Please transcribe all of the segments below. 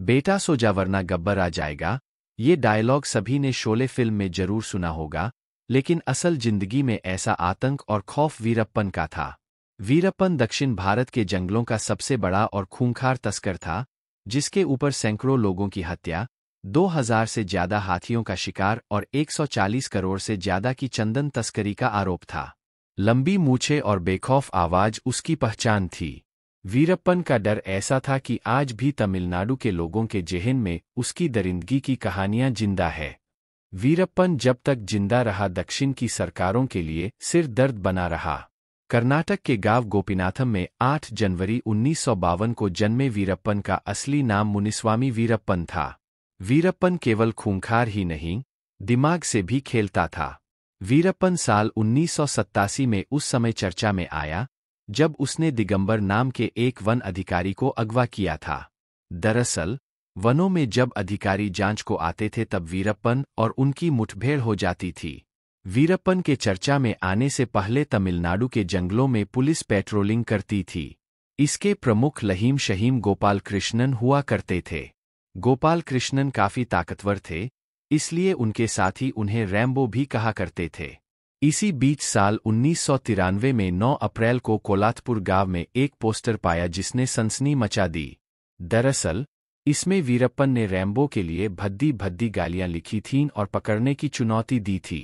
बेटा सो जा वरना गब्बर आ जाएगा ये डायलॉग सभी ने शोले फिल्म में जरूर सुना होगा लेकिन असल जिंदगी में ऐसा आतंक और खौफ वीरप्पन का था वीरप्पन दक्षिण भारत के जंगलों का सबसे बड़ा और खूंखार तस्कर था जिसके ऊपर सैकड़ों लोगों की हत्या 2000 से ज्यादा हाथियों का शिकार और 140 करोड़ से ज्यादा की चंदन तस्करी का आरोप था लंबी मूछे और बेखौफ आवाज उसकी पहचान थी वीरप्पन का डर ऐसा था कि आज भी तमिलनाडु के लोगों के जेहन में उसकी दरिंदगी की कहानियां जिंदा है वीरप्पन जब तक जिंदा रहा दक्षिण की सरकारों के लिए सिर दर्द बना रहा कर्नाटक के गांव गोपीनाथम में 8 जनवरी उन्नीस को जन्मे वीरप्पन का असली नाम मुनिस्वामी वीरप्पन था वीरप्पन केवल खूंखार ही नहीं दिमाग से भी खेलता था वीरप्पन साल उन्नीस में उस समय चर्चा में आया जब उसने दिगंबर नाम के एक वन अधिकारी को अगवा किया था दरअसल वनों में जब अधिकारी जांच को आते थे तब वीरप्पन और उनकी मुठभेड़ हो जाती थी वीरप्पन के चर्चा में आने से पहले तमिलनाडु के जंगलों में पुलिस पेट्रोलिंग करती थी इसके प्रमुख लहीम शहीम गोपाल कृष्णन हुआ करते थे गोपाल कृष्णन काफ़ी ताकतवर थे इसलिए उनके साथी उन्हें रैम्बो भी कहा करते थे इसी बीच साल उन्नीस में 9 अप्रैल को कोलातपुर गांव में एक पोस्टर पाया जिसने सनसनी मचा दी दरअसल इसमें वीरप्पन ने रैम्बो के लिए भद्दी भद्दी गालियां लिखी थीं और पकड़ने की चुनौती दी थी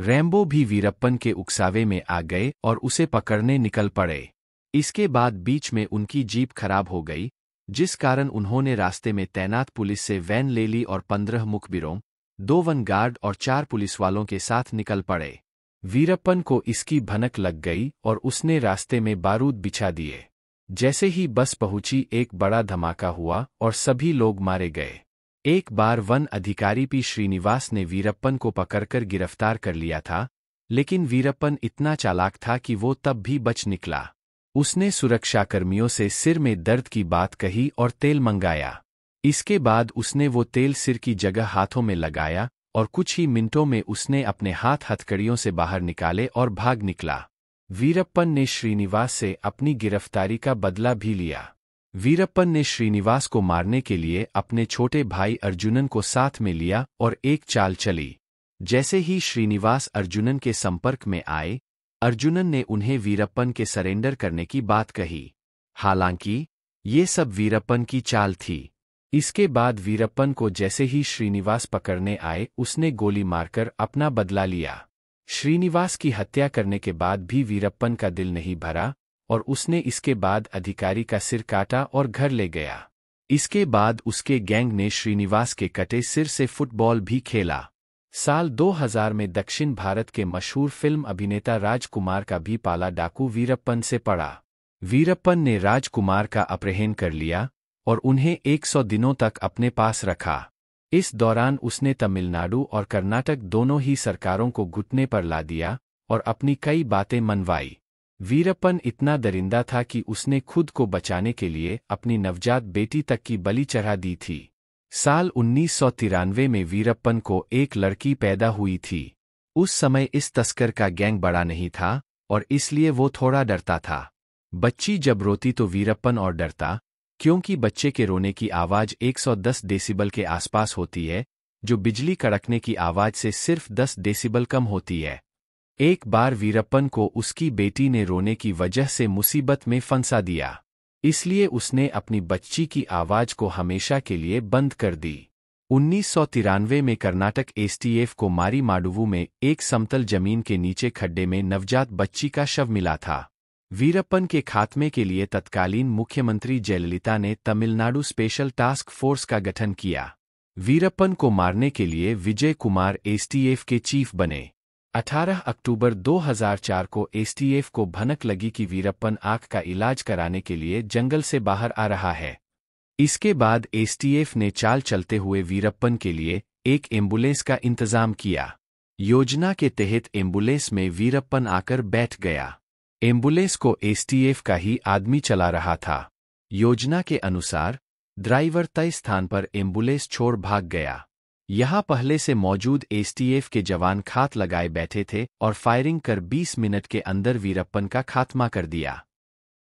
रैम्बो भी वीरप्पन के उकसावे में आ गए और उसे पकड़ने निकल पड़े इसके बाद बीच में उनकी जीप खराब हो गई जिस कारण उन्होंने रास्ते में तैनात पुलिस से वैन ले ली और पंद्रह मुखबिरों दो वन गार्ड और चार पुलिसवालों के साथ निकल पड़े वीरप्पन को इसकी भनक लग गई और उसने रास्ते में बारूद बिछा दिए जैसे ही बस पहुंची एक बड़ा धमाका हुआ और सभी लोग मारे गए एक बार वन अधिकारी पी श्रीनिवास ने वीरप्पन को पकड़कर गिरफ्तार कर लिया था लेकिन वीरप्पन इतना चालाक था कि वो तब भी बच निकला उसने सुरक्षाकर्मियों से सिर में दर्द की बात कही और तेल मंगाया इसके बाद उसने वो तेल सिर की जगह हाथों में लगाया और कुछ ही मिनटों में उसने अपने हाथ हथकड़ियों से बाहर निकाले और भाग निकला वीरप्पन ने श्रीनिवास से अपनी गिरफ्तारी का बदला भी लिया वीरप्पन ने श्रीनिवास को मारने के लिए अपने छोटे भाई अर्जुनन को साथ में लिया और एक चाल चली जैसे ही श्रीनिवास अर्जुनन के संपर्क में आए अर्जुनन ने उन्हें वीरप्पन के सरेंडर करने की बात कही हालांकि ये सब वीरप्पन की चाल थी इसके बाद वीरप्पन को जैसे ही श्रीनिवास पकड़ने आए उसने गोली मारकर अपना बदला लिया श्रीनिवास की हत्या करने के बाद भी वीरप्पन का दिल नहीं भरा और उसने इसके बाद अधिकारी का सिर काटा और घर ले गया इसके बाद उसके गैंग ने श्रीनिवास के कटे सिर से फुटबॉल भी खेला साल 2000 में दक्षिण भारत के मशहूर फिल्म अभिनेता राजकुमार का भी पाला डाकू वीरप्पन से पड़ा वीरप्पन ने राजकुमार का अपहरण कर लिया और उन्हें 100 दिनों तक अपने पास रखा इस दौरान उसने तमिलनाडु और कर्नाटक दोनों ही सरकारों को घुटने पर ला दिया और अपनी कई बातें मनवाई वीरप्पन इतना दरिंदा था कि उसने खुद को बचाने के लिए अपनी नवजात बेटी तक की बलि चढ़ा दी थी साल उन्नीस में वीरप्पन को एक लड़की पैदा हुई थी उस समय इस तस्कर का गैंग बड़ा नहीं था और इसलिए वो थोड़ा डरता था बच्ची जब रोती तो वीरप्पन और डरता क्योंकि बच्चे के रोने की आवाज़ 110 डेसिबल के आसपास होती है जो बिजली कड़कने की आवाज़ से सिर्फ 10 डेसिबल कम होती है एक बार वीरप्पन को उसकी बेटी ने रोने की वजह से मुसीबत में फंसा दिया इसलिए उसने अपनी बच्ची की आवाज़ को हमेशा के लिए बंद कर दी उन्नीस में कर्नाटक एसटीएफ को मारी माडुवू में एक समतल जमीन के नीचे खड्डे में नवजात बच्ची का शव मिला था वीरप्पन के खात्मे के लिए तत्कालीन मुख्यमंत्री जयललिता ने तमिलनाडु स्पेशल टास्क फोर्स का गठन किया वीरप्पन को मारने के लिए विजय कुमार एसटीएफ के चीफ बने 18 अक्टूबर 2004 को एसटीएफ को भनक लगी कि वीरप्पन आंख का इलाज कराने के लिए जंगल से बाहर आ रहा है इसके बाद एसटीएफ ने चाल चलते हुए वीरप्पन के लिए एक एम्बुलेंस का इंतजाम किया योजना के तहत एम्बुलेंस में वीरप्पन आकर बैठ गया एम्बुलेंस को एसटीएफ का ही आदमी चला रहा था योजना के अनुसार ड्राइवर तय स्थान पर एम्बुलेंस छोड़ भाग गया यहाँ पहले से मौजूद एसटीएफ के जवान खात लगाए बैठे थे और फायरिंग कर 20 मिनट के अंदर वीरप्पन का खात्मा कर दिया